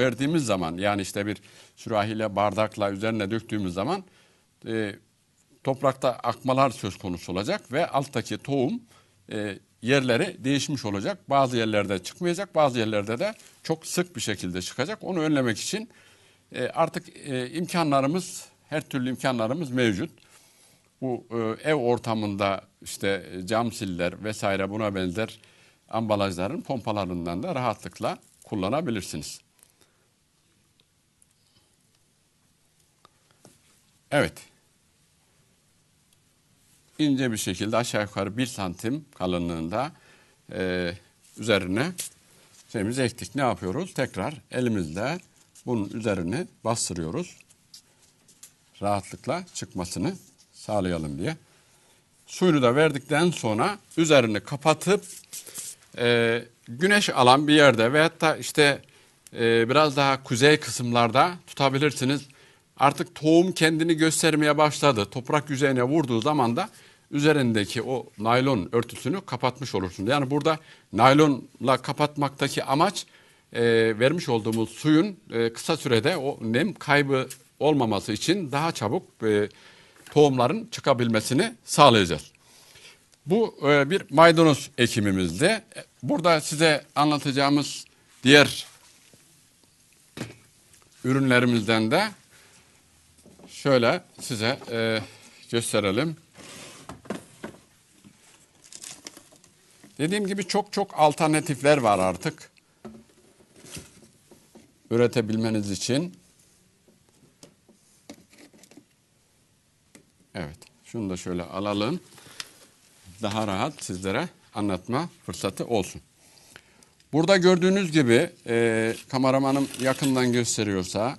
verdiğimiz zaman yani işte bir sürahiyle bardakla üzerine döktüğümüz zaman e, toprakta akmalar söz konusu olacak ve alttaki tohum e, yerleri değişmiş olacak. Bazı yerlerde çıkmayacak bazı yerlerde de çok sık bir şekilde çıkacak. Onu önlemek için e, artık e, imkanlarımız her türlü imkanlarımız mevcut. Bu e, ev ortamında işte cam siller vesaire buna benzer ambalajların pompalarından da rahatlıkla kullanabilirsiniz. Evet. İnce bir şekilde aşağı yukarı bir santim kalınlığında e, üzerine şeyimizi ektik. Ne yapıyoruz? Tekrar elimizle bunun üzerine bastırıyoruz. Rahatlıkla çıkmasını sağlayalım diye. Suyunu da verdikten sonra üzerini kapatıp e, güneş alan bir yerde ve da işte e, biraz daha kuzey kısımlarda tutabilirsiniz artık tohum kendini göstermeye başladı. Toprak yüzeyine vurduğu zaman da üzerindeki o naylon örtüsünü kapatmış olursunuz. Yani burada naylonla kapatmaktaki amaç e, vermiş olduğumuz suyun e, kısa sürede o nem kaybı olmaması için daha çabuk e, tohumların çıkabilmesini sağlayacağız. Bu e, bir maydanoz ekimimizde. Burada size anlatacağımız diğer ürünlerimizden de şöyle size e, gösterelim. Dediğim gibi çok çok alternatifler var artık. Üretebilmeniz için. Evet. Şunu da şöyle alalım. Daha rahat sizlere anlatma fırsatı olsun. Burada gördüğünüz gibi e, kameramanım yakından gösteriyorsa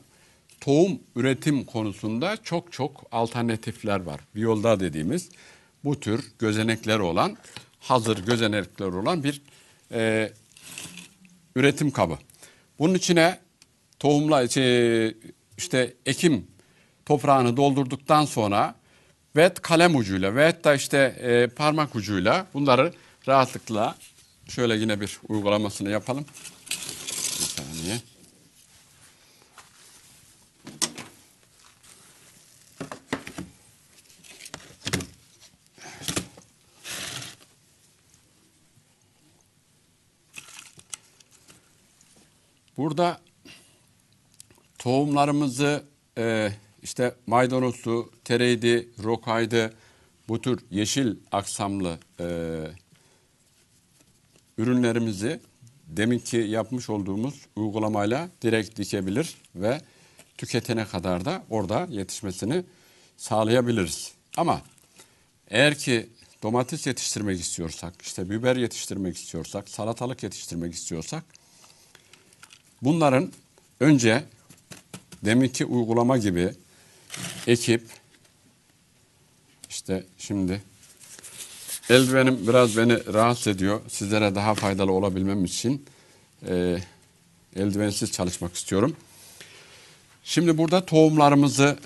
tohum üretim konusunda çok çok alternatifler var. Viyolda dediğimiz bu tür gözenekler olan, hazır gözenekler olan bir e, üretim kabı. Bunun içine tohumla şey, işte ekim toprağını doldurduktan sonra ve kalem ucuyla ve da işte e, parmak ucuyla bunları rahatlıkla şöyle yine bir uygulamasını yapalım. Bir saniye. Burada tohumlarımızı e, işte maydanozu, tereydi, rokaydı bu tür yeşil aksamlı e, ürünlerimizi deminki yapmış olduğumuz uygulamayla direkt dikebilir ve tüketene kadar da orada yetişmesini sağlayabiliriz. Ama eğer ki domates yetiştirmek istiyorsak, işte biber yetiştirmek istiyorsak, salatalık yetiştirmek istiyorsak Bunların önce deminki uygulama gibi ekip işte şimdi eldivenim biraz beni rahatsız ediyor. Sizlere daha faydalı olabilmem için e, eldivensiz çalışmak istiyorum. Şimdi burada tohumlarımızı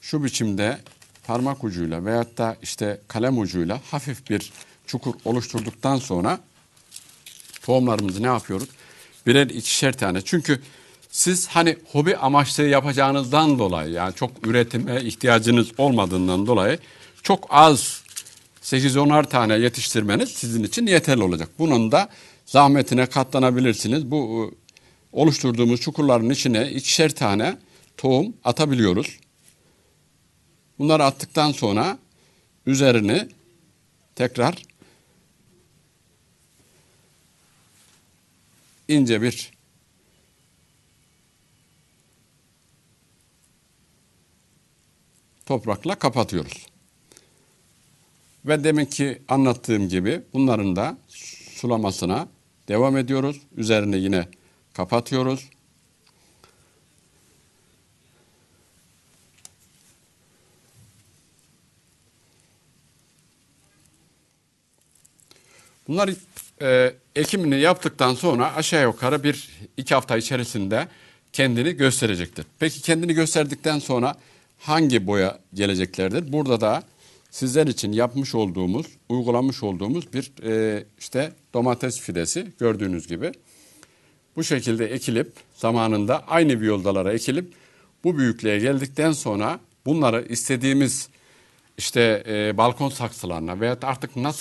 şu biçimde parmak ucuyla veyahut da işte kalem ucuyla hafif bir çukur oluşturduktan sonra tohumlarımızı ne yapıyoruz? birer ikişer tane. Çünkü siz hani hobi amaçlı yapacağınızdan dolayı yani çok üretime ihtiyacınız olmadığından dolayı çok az 8 onar tane yetiştirmeniz sizin için yeterli olacak. Bunun da zahmetine katlanabilirsiniz. Bu e, oluşturduğumuz çukurların içine ikişer tane tohum atabiliyoruz. Bunları attıktan sonra üzerini tekrar ince bir toprakla kapatıyoruz. Ve demek ki anlattığım gibi bunların da sulamasına devam ediyoruz. Üzerine yine kapatıyoruz. Bunlar e, ee, ekimini yaptıktan sonra aşağı yukarı bir iki hafta içerisinde kendini gösterecektir. Peki kendini gösterdikten sonra hangi boya geleceklerdir? Burada da sizler için yapmış olduğumuz, uygulamış olduğumuz bir e, işte domates fidesi gördüğünüz gibi. Bu şekilde ekilip zamanında aynı bir yoldalara ekilip bu büyüklüğe geldikten sonra bunları istediğimiz işte e, balkon saksılarına veya artık nasıl